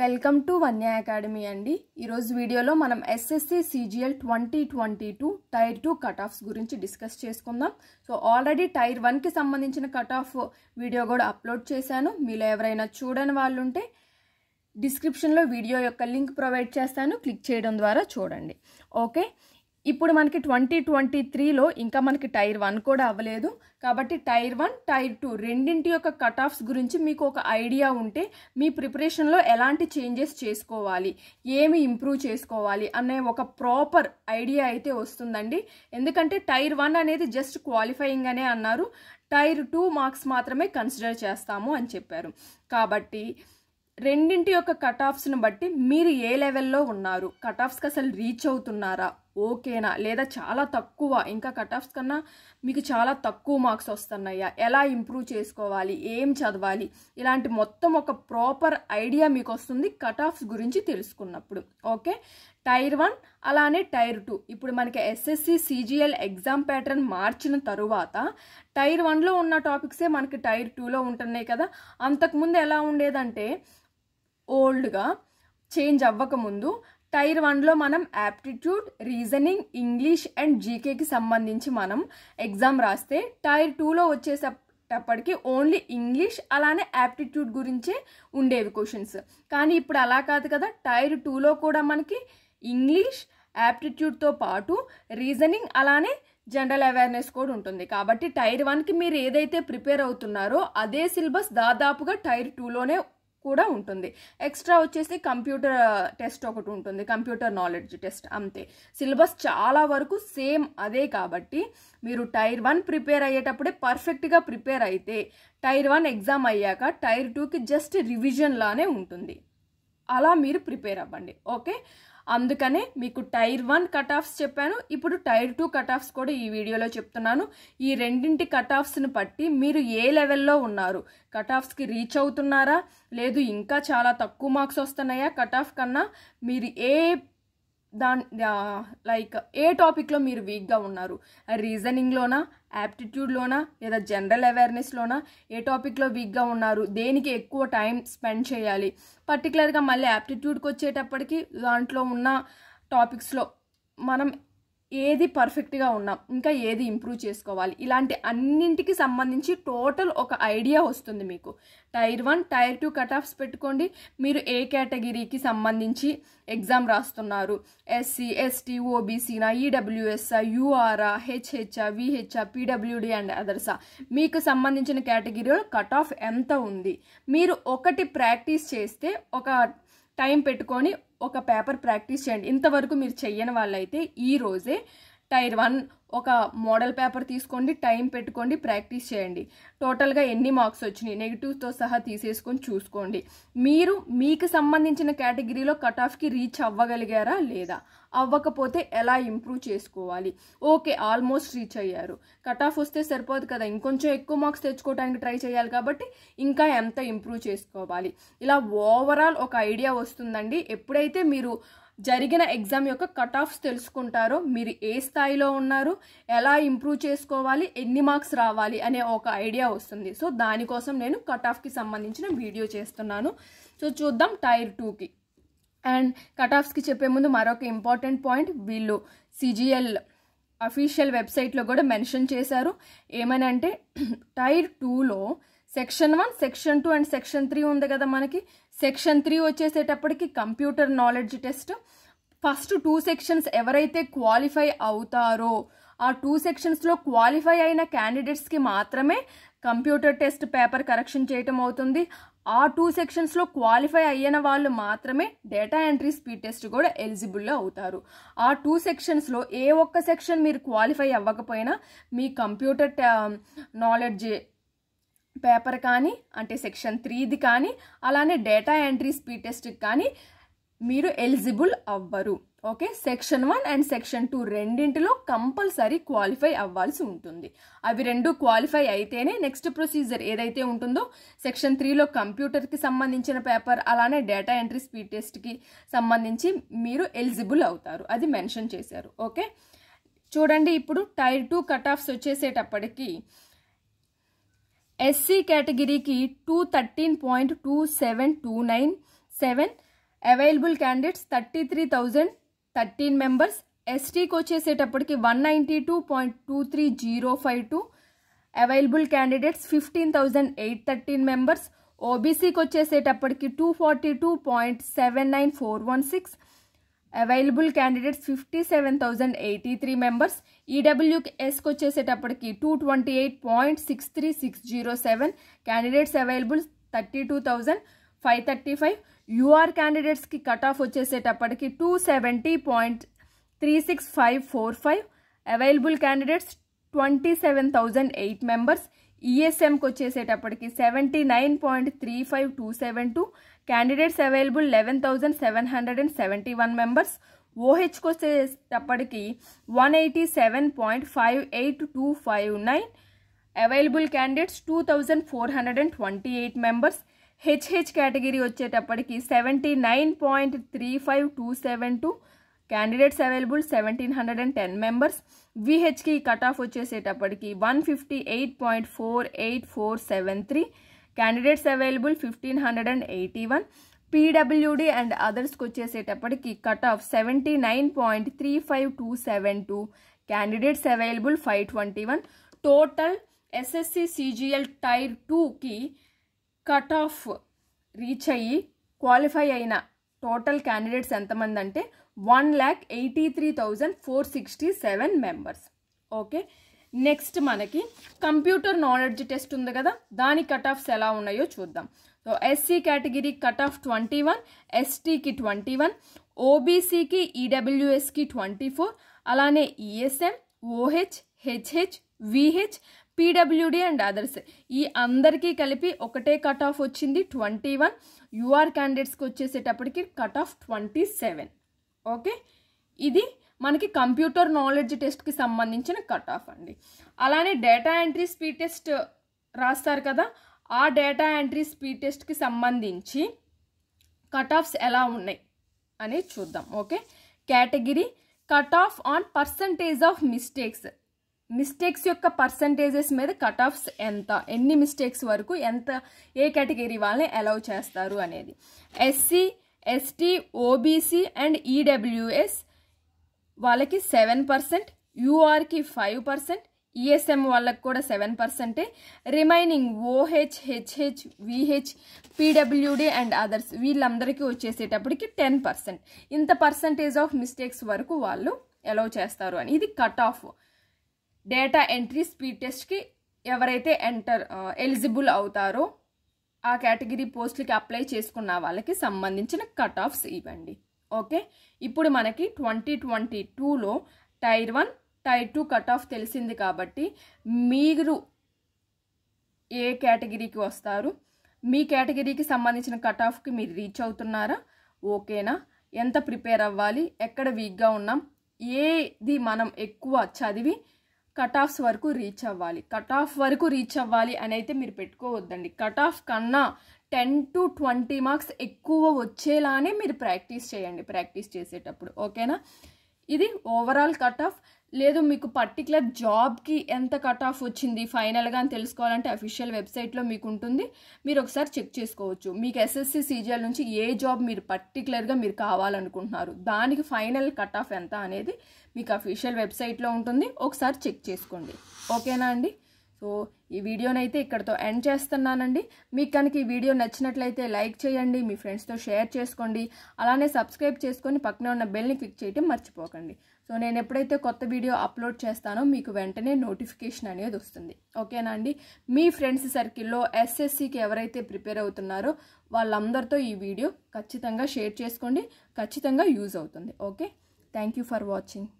welcome to వన్య academy అండి ఈరోజు వీడియోలో మనం SSC CGL twenty twenty two tier two cut offs గురించి డిస్కస్ చేసుకుందాం సో ఆల్రెడీ టైర్ వన్కి సంబంధించిన కట్ ఆఫ్ వీడియో కూడా అప్లోడ్ చేశాను మీలో ఎవరైనా చూడని వాళ్ళు ఉంటే డిస్క్రిప్షన్లో వీడియో యొక్క లింక్ ప్రొవైడ్ చేస్తాను క్లిక్ చేయడం ద్వారా చూడండి ఓకే ఇప్పుడు మనకి ట్వంటీ ట్వంటీ త్రీలో ఇంకా మనకి టైర్ వన్ కూడా అవ్వలేదు కాబట్టి టైర్ వన్ టైర్ టూ రెండింటి యొక్క కట్ ఆఫ్స్ గురించి మీకు ఒక ఐడియా ఉంటే మీ ప్రిపరేషన్లో ఎలాంటి చేంజెస్ చేసుకోవాలి ఏమి ఇంప్రూవ్ చేసుకోవాలి అనే ఒక ప్రాపర్ ఐడియా అయితే వస్తుందండి ఎందుకంటే టైర్ వన్ అనేది జస్ట్ క్వాలిఫైయింగ్ అనే అన్నారు టైర్ టూ మార్క్స్ మాత్రమే కన్సిడర్ చేస్తాము అని చెప్పారు కాబట్టి రెండింటి యొక్క కట్ ఆఫ్స్ను బట్టి మీరు ఏ లెవెల్లో ఉన్నారు కట్ ఆఫ్స్కి అసలు రీచ్ అవుతున్నారా ఓకేనా లేదా చాలా తక్కువ ఇంకా కట్ ఆఫ్స్ కన్నా మీకు చాలా తక్కువ మార్క్స్ వస్తున్నాయా ఎలా ఇంప్రూవ్ చేసుకోవాలి ఏం చదవాలి ఇలాంటి మొత్తం ఒక ప్రాపర్ ఐడియా మీకు వస్తుంది కట్ ఆఫ్స్ గురించి తెలుసుకున్నప్పుడు ఓకే టైర్ వన్ అలానే టైర్ టూ ఇప్పుడు మనకి ఎస్ఎస్సి సిజిఎల్ ఎగ్జామ్ ప్యాటర్న్ మార్చిన తరువాత టైర్ వన్లో ఉన్న టాపిక్సే మనకి టైర్ టూలో ఉంటున్నాయి కదా అంతకుముందు ఎలా ఉండేదంటే ఓల్డ్గా చేంజ్ అవ్వకముందు టైర్ వన్లో మనం యాప్టిట్యూడ్ రీజనింగ్ ఇంగ్లీష్ అండ్ జీకేకి సంబంధించి మనం ఎగ్జామ్ రాస్తే టైర్ టూలో వచ్చేసేటప్పటికి ఓన్లీ ఇంగ్లీష్ అలానే యాప్టిట్యూడ్ గురించే ఉండేవి క్వశ్చన్స్ కానీ ఇప్పుడు అలా కాదు కదా టైర్ టూలో కూడా మనకి ఇంగ్లీష్ యాప్టిట్యూడ్తో పాటు రీజనింగ్ అలానే జనరల్ అవేర్నెస్ కూడా ఉంటుంది కాబట్టి టైర్ వన్కి మీరు ఏదైతే ప్రిపేర్ అవుతున్నారో అదే సిలబస్ దాదాపుగా టైర్ టూలోనే కూడా ఉంటుంది ఎక్స్ట్రా వచ్చేసి కంప్యూటర్ టెస్ట్ ఒకటి ఉంటుంది కంప్యూటర్ నాలెడ్జ్ టెస్ట్ అంతే సిలబస్ చాలా వరకు సేమ్ అదే కాబట్టి మీరు టైర్ వన్ ప్రిపేర్ అయ్యేటప్పుడే పర్ఫెక్ట్గా ప్రిపేర్ అయితే టైర్ వన్ ఎగ్జామ్ అయ్యాక టైర్ టూకి జస్ట్ రివిజన్ లానే ఉంటుంది అలా మీరు ప్రిపేర్ అవ్వండి ఓకే అందుకనే మీకు టైర్ వన్ కట్ ఆఫ్స్ చెప్పాను ఇప్పుడు టైర్ టూ కట్ ఆఫ్స్ కూడా ఈ వీడియోలో చెప్తున్నాను ఈ రెండింటి కట్ ఆఫ్స్ని బట్టి మీరు ఏ లెవెల్లో ఉన్నారు కట్ ఆఫ్స్కి రీచ్ అవుతున్నారా లేదు ఇంకా చాలా తక్కువ మార్క్స్ వస్తున్నాయా కట్ ఆఫ్ కన్నా మీరు ఏ దాని లైక్ ఏ టాపిక్లో మీరు వీక్గా ఉన్నారు రీజనింగ్లోనా యాప్టిట్యూడ్లోనా లేదా జనరల్ అవేర్నెస్లోనా ఏ టాపిక్లో వీక్గా ఉన్నారు దేనికి ఎక్కువ టైం స్పెండ్ చేయాలి పర్టికులర్గా మళ్ళీ యాప్టిట్యూడ్కి వచ్చేటప్పటికి దాంట్లో ఉన్న టాపిక్స్లో మనం ఏది పర్ఫెక్ట్గా ఉన్నాం ఇంకా ఏది ఇంప్రూవ్ చేసుకోవాలి ఇలాంటి అన్నింటికి సంబంధించి టోటల్ ఒక ఐడియా వస్తుంది మీకు tier one tier two cut offs పెట్టుకోండి మీరు ఏ కేటగిరీకి సంబంధించి ఎగ్జామ్ రాస్తున్నారు ఎస్సీ ఎస్టీ ఓబీసీనా ఈడబ్ల్యూఎస్ఆ యూఆర్ఆ హెచ్హెచ్ఆ విహెచ్ఆ పీడబ్ల్యూడి అండ్ అదర్సా మీకు సంబంధించిన కేటగిరీలో కట్ ఆఫ్ ఎంత ఉంది మీరు ఒకటి ప్రాక్టీస్ చేస్తే ఒక టైం పెట్టుకొని ఒక పేపర్ ప్రాక్టీస్ చేయండి ఇంతవరకు మీరు చెయ్యని వాళ్ళైతే ఈ రోజే టైర్ వన్ ఒక మోడల్ పేపర్ తీసుకోండి టైం పెట్టుకోండి ప్రాక్టీస్ చేయండి టోటల్గా ఎన్ని మార్క్స్ వచ్చినాయి నెగిటివ్తో సహా తీసేసుకొని చూసుకోండి మీరు మీకు సంబంధించిన కేటగిరీలో కట్ ఆఫ్కి రీచ్ అవ్వగలిగారా లేదా అవ్వకపోతే ఎలా ఇంప్రూవ్ చేసుకోవాలి ఓకే ఆల్మోస్ట్ రీచ్ అయ్యారు కట్ ఆఫ్ వస్తే సరిపోదు కదా ఇంకొంచెం ఎక్కువ మార్క్స్ తెచ్చుకోవడానికి ట్రై చేయాలి కాబట్టి ఇంకా ఎంత ఇంప్రూవ్ చేసుకోవాలి ఇలా ఓవరాల్ ఒక ఐడియా వస్తుందండి ఎప్పుడైతే మీరు జరిగిన ఎగ్జామ్ యొక్క కట్ ఆఫ్స్ తెలుసుకుంటారు మీరు ఏ స్థాయిలో ఉన్నారు ఎలా ఇంప్రూవ్ చేసుకోవాలి ఎన్ని మార్క్స్ రావాలి అనే ఒక ఐడియా వస్తుంది సో దానికోసం నేను కట్ ఆఫ్కి సంబంధించిన వీడియో చేస్తున్నాను సో చూద్దాం టైర్ టూకి అండ్ కట్ ఆఫ్స్కి చెప్పే ముందు మరొక ఇంపార్టెంట్ పాయింట్ వీళ్ళు సిజిఎల్ అఫీషియల్ వెబ్సైట్లో కూడా మెన్షన్ చేశారు ఏమని అంటే టైర్ టూలో section one section two and section three ఉంది కదా మనకి సెక్షన్ త్రీ వచ్చేసేటప్పటికి computer knowledge test first two sections ఎవరైతే క్వాలిఫై అవుతారో ఆ టూ సెక్షన్స్లో క్వాలిఫై అయిన క్యాండిడేట్స్కి మాత్రమే కంప్యూటర్ టెస్ట్ పేపర్ కరెక్షన్ చేయటం అవుతుంది ఆ టూ సెక్షన్స్లో క్వాలిఫై అయిన వాళ్ళు మాత్రమే డేటా ఎంట్రీ స్పీడ్ టెస్ట్ కూడా ఎలిజిబుల్లో అవుతారు ఆ టూ సెక్షన్స్లో ఏ ఒక్క సెక్షన్ మీరు క్వాలిఫై అవ్వకపోయినా మీ కంప్యూటర్ నాలెడ్జ్ పేపర్ కానీ అంటే సెక్షన్ త్రీది కానీ అలానే డేటా ఎంట్రీ స్పీడ్ టెస్ట్కి కానీ మీరు ఎలిజిబుల్ అవ్వరు okay section one and section two రెండింటిలో కంపల్సరీ క్వాలిఫై అవ్వాల్సి ఉంటుంది అవి రెండు క్వాలిఫై అయితేనే నెక్స్ట్ ప్రొసీజర్ ఏదైతే ఉంటుందో సెక్షన్ త్రీలో కంప్యూటర్కి సంబంధించిన పేపర్ అలానే డేటా ఎంట్రీ స్పీడ్ టెస్ట్కి సంబంధించి మీరు ఎలిజిబుల్ అవుతారు అది మెన్షన్ చేశారు ఓకే చూడండి ఇప్పుడు టైర్ టూ కట్ ఆఫ్స్ వచ్చేసేటప్పటికీ एससी कैटगरी की two thirteen point two seven two nine seven available candidates thirty three thousand thirteen members ST को one ninety two point two three zero five two available candidates fifteen thousand eight thirteen members OBC को चेटपड़ी two forty two point seven nine four one six available candidate fifty seven thousand members EWS को वैसे two twenty eight point six three six zero seven candidate available thirty two thousand five thirty five UR candidate की cut off वेट two सैवी point three six five four five available candidate twenty seven thousand eight members ESM e को की सी nine point three five two seven two candidates available eleven members OH को one eighty seven point five eight two five nine available candidates two thousand four hundred and twenty eight members हेचे category वेटपड़ी सी nine point three five two seven two candidates available सीन hundred and ten members విహెచ్కి cut off వచ్చేసేటప్పటికి one fifty eight point four eight four seven three candidates available fifteen hundred and eighty one PWD and అదర్స్కి వచ్చేసేటప్పటికి cut off seventy nine point three five two seven two candidates available five twenty one total SSC CGL tier టూకి cut off reach అయ్యి qualify అయిన total candidates ఎంతమంది అంటే one lakh eighty three thousand four sixty seven members okay next మనకి computer knowledge test ఉంది కదా దాని cut offs ఎలా ఉన్నాయో చూద్దాం so SC category cut off twenty one ఎస్టీకి ట్వంటీ వన్ ఓబీసీకి ఈడబ్ల్యూఎస్కి ట్వంటీ ఫోర్ అలానే ESM OH HH VH PWD and others ఈ అందరికీ కలిపి ఒకటే కట్ ఆఫ్ వచ్చింది ట్వంటీ వన్ యూఆర్ క్యాండిడేట్స్కి వచ్చేసేటప్పటికి cut off twenty seven okay ఇది మనకి కంప్యూటర్ నాలెడ్జ్ టెస్ట్కి సంబంధించిన కట్ ఆఫ్ అండి అలానే డేటా ఎంట్రీ స్పీడ్ టెస్ట్ రాస్తారు కదా ఆ డేటా ఎంట్రీ స్పీడ్ టెస్ట్కి సంబంధించి కట్ ఆఫ్స్ ఎలా ఉన్నాయి అని చూద్దాం okay category cut off on percentage of mistakes mistakes యొక్క పర్సంటేజెస్ మీద కట్ ఆఫ్స్ ఎంత ఎన్ని మిస్టేక్స్ వరకు ఎంత ఏ కేటగిరీ వాళ్ళని అలౌ చేస్తారు అనేది SC ST OBC and EWS వాళ్ళకి సెవెన్ పర్సెంట్ యూఆర్కి ఫైవ్ పర్సెంట్ ఈఎస్ఎం వాళ్ళకి కూడా సెవెన్ పర్సెంటే remaining OH HH VH PWD and others వీళ్ళందరికీ వచ్చేసేటప్పటికి టెన్ పర్సెంట్ ఇంత పర్సంటేజ్ ఆఫ్ మిస్టేక్స్ వరకు వాళ్ళు ఎలౌ చేస్తారు అని ఇది cut off data entry speed టెస్ట్కి ఎవరైతే ఎంటర్ ఎలిజిబుల్ uh, అవుతారో ఆ కేటగిరీ పోస్టులకి అప్లై చేసుకున్న వాళ్ళకి సంబంధించిన కట్ ఆఫ్స్ ఇవ్వండి ఓకే ఇప్పుడు మనకి ట్వంటీ ట్వంటీ టూలో tier one tier two cut off తెలిసింది కాబట్టి మీరు ఏ కేటగిరీకి వస్తారు మీ కేటగిరీకి సంబంధించిన కట్ ఆఫ్కి మీరు రీచ్ అవుతున్నారా ఓకేనా ఎంత ప్రిపేర్ అవ్వాలి ఎక్కడ వీక్గా ఉన్నాం ఏది మనం ఎక్కువ చదివి కట్ ఆఫ్స్ వరకు రీచ్ అవ్వాలి కట్ ఆఫ్ వరకు రీచ్ అవ్వాలి అని అయితే మీరు పెట్టుకోవద్దండి కట్ ఆఫ్ కన్నా టెన్ టు ట్వంటీ మార్క్స్ ఎక్కువ వచ్చేలానే మీరు ప్రాక్టీస్ చేయండి ప్రాక్టీస్ చేసేటప్పుడు ఓకేనా ఇది ఓవరాల్ కట్ ఆఫ్ లేదు మీకు పర్టికులర్ జాబ్కి ఎంత కట్ ఆఫ్ వచ్చింది ఫైనల్గా అని తెలుసుకోవాలంటే అఫీషియల్ వెబ్సైట్లో మీకు ఉంటుంది మీరు ఒకసారి చెక్ చేసుకోవచ్చు మీకు ఎస్ఎస్సి సీజీఎల్ నుంచి ఏ జాబ్ మీరు పర్టికులర్గా మీరు కావాలనుకుంటున్నారు దానికి ఫైనల్ కట్ ఆఫ్ ఎంత అనేది మీకు అఫీషియల్ వెబ్సైట్లో ఉంటుంది ఒకసారి చెక్ చేసుకోండి ఓకేనా అండి సో ఈ వీడియోనైతే ఇక్కడతో ఎండ్ చేస్తున్నానండి మీకు కనుక ఈ వీడియో నచ్చినట్లయితే లైక్ చేయండి మీ ఫ్రెండ్స్తో షేర్ చేసుకోండి అలానే సబ్స్క్రైబ్ చేసుకొని పక్కన ఉన్న బెల్ని క్లిక్ చేయటం మర్చిపోకండి సో నేను ఎప్పుడైతే కొత్త వీడియో అప్లోడ్ చేస్తానో మీకు వెంటనే నోటిఫికేషన్ అనేది వస్తుంది ఓకేనా అండి మీ ఫ్రెండ్స్ సర్కిల్లో ఎస్ఎస్సికి ఎవరైతే ప్రిపేర్ అవుతున్నారో వాళ్ళందరితో ఈ వీడియో ఖచ్చితంగా షేర్ చేసుకోండి ఖచ్చితంగా యూజ్ అవుతుంది ఓకే థ్యాంక్ ఫర్ వాచింగ్